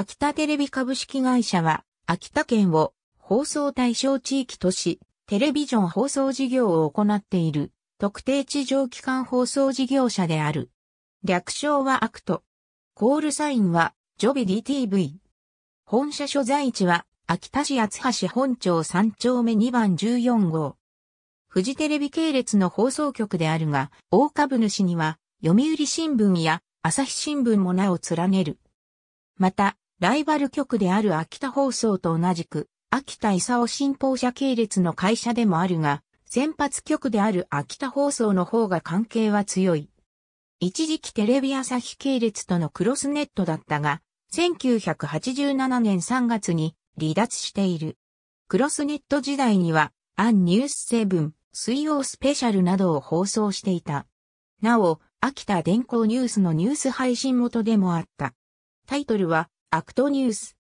秋田テレビ株式会社は、秋田県を放送対象地域とし、テレビジョン放送事業を行っている、特定地上機関放送事業者である。略称はアクト。コールサインは、ジョビ d TV。本社所在地は、秋田市厚橋本町3丁目2番14号。富士テレビ系列の放送局であるが、大株主には、読売新聞や朝日新聞も名を連ねる。また、ライバル局である秋田放送と同じく、秋田勲新報社系列の会社でもあるが、先発局である秋田放送の方が関係は強い。一時期テレビ朝日系列とのクロスネットだったが、1987年3月に離脱している。クロスネット時代には、アンニュースセブン、水曜スペシャルなどを放送していた。なお、秋田電光ニュースのニュース配信元でもあった。タイトルは、アクトニュース。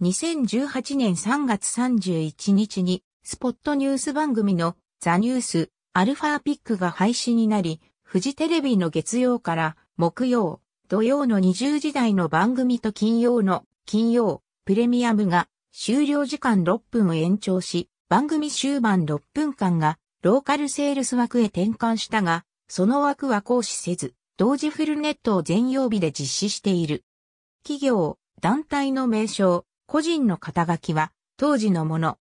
2018年3月31日に、スポットニュース番組のザニュース、アルファピックが廃止になり、フジテレビの月曜から木曜、土曜の20時台の番組と金曜の金曜プレミアムが終了時間6分を延長し、番組終盤6分間がローカルセールス枠へ転換したが、その枠は行使せず、同時フルネットを全曜日で実施している。企業、団体の名称、個人の肩書きは、当時のもの。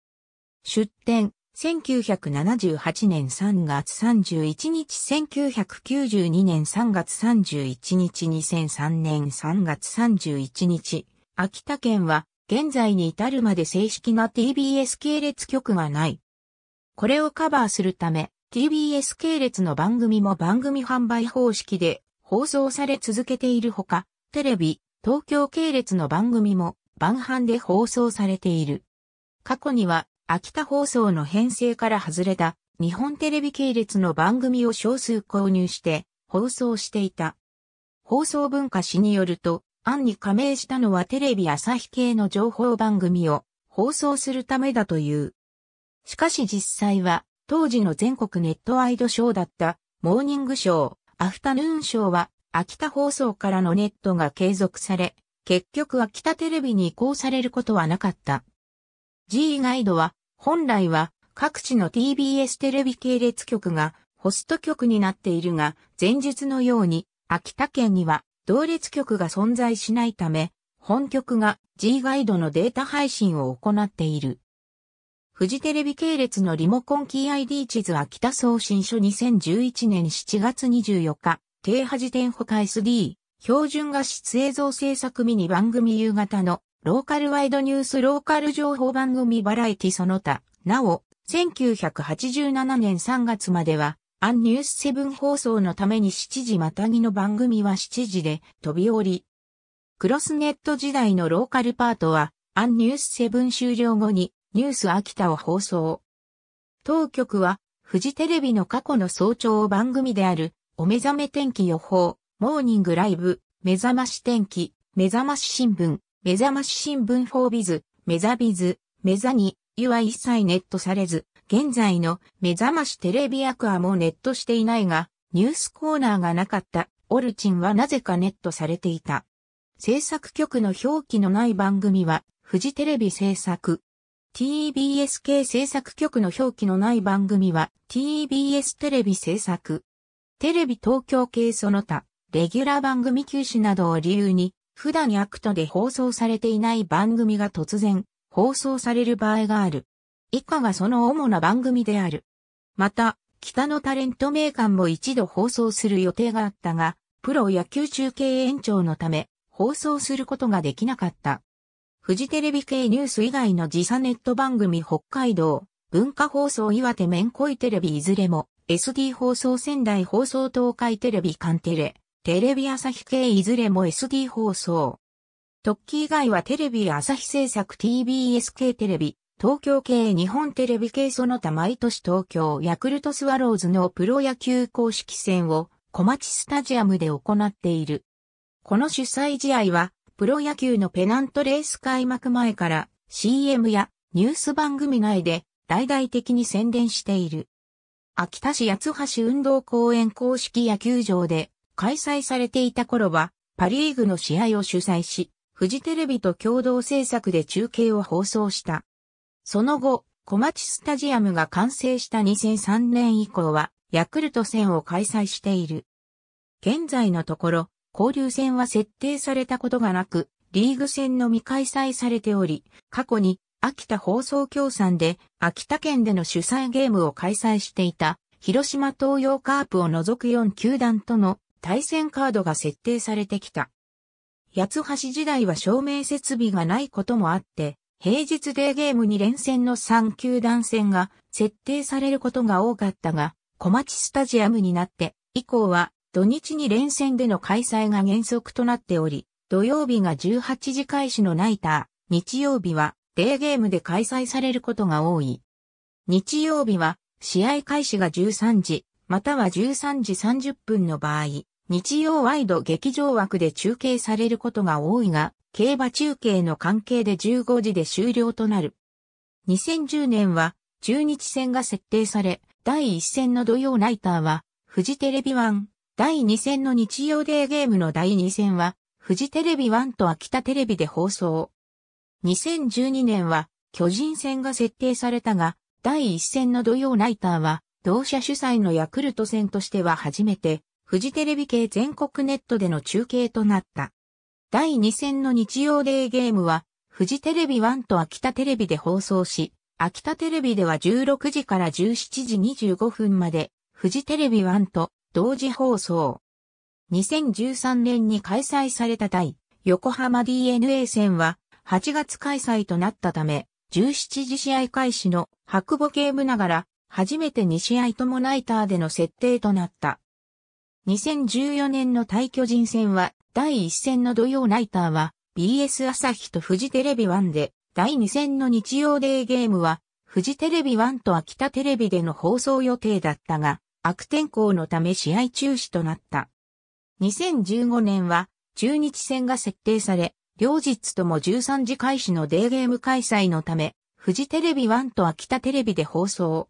出展、1978年3月31日、1992年3月31日、2003年3月31日、秋田県は、現在に至るまで正式な TBS 系列局がない。これをカバーするため、TBS 系列の番組も番組販売方式で放送され続けているほか、テレビ、東京系列の番組も晩飯で放送されている。過去には秋田放送の編成から外れた日本テレビ系列の番組を少数購入して放送していた。放送文化史によると、案に加盟したのはテレビ朝日系の情報番組を放送するためだという。しかし実際は当時の全国ネットワイドショーだったモーニングショー、アフタヌーンショーは秋田放送からのネットが継続され、結局秋田テレビに移行されることはなかった。G ガイドは、本来は各地の TBS テレビ系列局がホスト局になっているが、前述のように、秋田県には同列局が存在しないため、本局が G ガイドのデータ配信を行っている。富士テレビ系列のリモコンキー ID 地図秋田送信書2011年7月24日、低波時点補化 SD、標準画質映像制作ミニ番組夕方のローカルワイドニュースローカル情報番組バラエティその他、なお、1987年3月までは、アンニュースセブン放送のために7時またぎの番組は7時で飛び降り。クロスネット時代のローカルパートは、アンニュースセブン終了後にニュース秋田を放送。当局は、フジテレビの過去の早朝番組であるお目覚め天気予報、モーニングライブ、目覚まし天気、目覚まし新聞、目覚まし新聞フォービズ、目覚ビズ、目覚に、湯は一切ネットされず、現在の目覚ましテレビアクアもネットしていないが、ニュースコーナーがなかったオルチンはなぜかネットされていた。制作局の表記のない番組は、フジテレビ制作。TBS 系制作局の表記のない番組は、TBS テレビ制作。テレビ東京系その他、レギュラー番組休止などを理由に、普段アクトで放送されていない番組が突然放送される場合がある。以下がその主な番組である。また、北のタレント名鑑も一度放送する予定があったが、プロ野球中継延長のため、放送することができなかった。フジテレビ系ニュース以外の時差ネット番組北海道、文化放送岩手面恋テレビいずれも SD 放送仙台放送東海テレビカンテレ、テレビ朝日系いずれも SD 放送。特記以外はテレビ朝日制作 TBS 系テレビ、東京系日本テレビ系その他毎年東京ヤクルトスワローズのプロ野球公式戦を小町スタジアムで行っている。この主催試合はプロ野球のペナントレース開幕前から CM やニュース番組内で大々的に宣伝している。秋田市八橋運動公園公式野球場で開催されていた頃は、パリーグの試合を主催し、フジテレビと共同制作で中継を放送した。その後、小町スタジアムが完成した2003年以降は、ヤクルト戦を開催している。現在のところ、交流戦は設定されたことがなく、リーグ戦のみ開催されており、過去に秋田放送協賛で秋田県での主催ゲームを開催していた広島東洋カープを除く4球団との対戦カードが設定されてきた。八橋時代は照明設備がないこともあって、平日デーゲームに連戦の3球団戦が設定されることが多かったが、小町スタジアムになって以降は土日に連戦での開催が原則となっており、土曜日が18時開始のナイター、日曜日はデーゲームで開催されることが多い。日曜日は試合開始が13時、または13時30分の場合、日曜ワイド劇場枠で中継されることが多いが、競馬中継の関係で15時で終了となる。2010年は中日戦が設定され、第1戦の土曜ナイターは、フジテレビ1、第2戦の日曜デーゲームの第2戦は、フジテレビ1と秋田テレビで放送。2012年は巨人戦が設定されたが、第1戦の土曜ナイターは、同社主催のヤクルト戦としては初めて、フジテレビ系全国ネットでの中継となった。第2戦の日曜デーゲームは、フジテレビ1と秋田テレビで放送し、秋田テレビでは16時から17時25分まで、フジテレビ1と同時放送。2013年に開催された第横浜 DNA 戦は、8月開催となったため、17時試合開始の白母警部ながら、初めて2試合ともナイターでの設定となった。2014年の対巨人戦は、第1戦の土曜ナイターは、BS 朝日とフジテレビ1で、第2戦の日曜デーゲームは、フジテレビ1と秋田テレビでの放送予定だったが、悪天候のため試合中止となった。2015年は中日戦が設定され、両日とも13時開始のデーゲーム開催のため、フジテレビ1と秋田テレビで放送。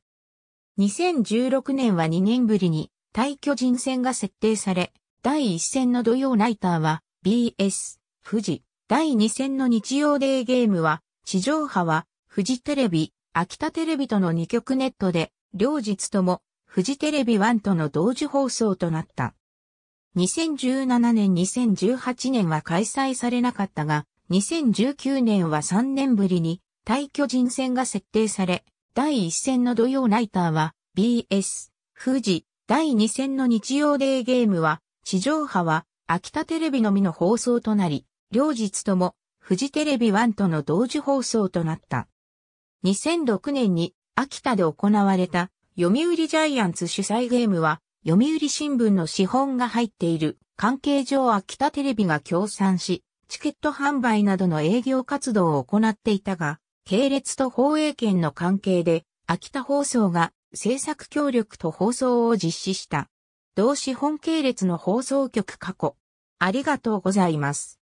2016年は2年ぶりに対巨人戦が設定され、第1戦の土曜ナイターは BS、富士、第2戦の日曜デーゲームは、地上波は、フジテレビ、秋田テレビとの2局ネットで、両日とも、フジテレビ1との同時放送となった。2017年2018年は開催されなかったが、2019年は3年ぶりに対巨人戦が設定され、第1戦の土曜ナイターは BS、富士、第2戦の日曜デーゲームは、地上波は秋田テレビのみの放送となり、両日とも富士テレビ1との同時放送となった。2006年に秋田で行われた読売ジャイアンツ主催ゲームは読売新聞の資本が入っている関係上秋田テレビが協賛し、チケット販売などの営業活動を行っていたが、系列と放映権の関係で、秋田放送が制作協力と放送を実施した。同資本系列の放送局過去。ありがとうございます。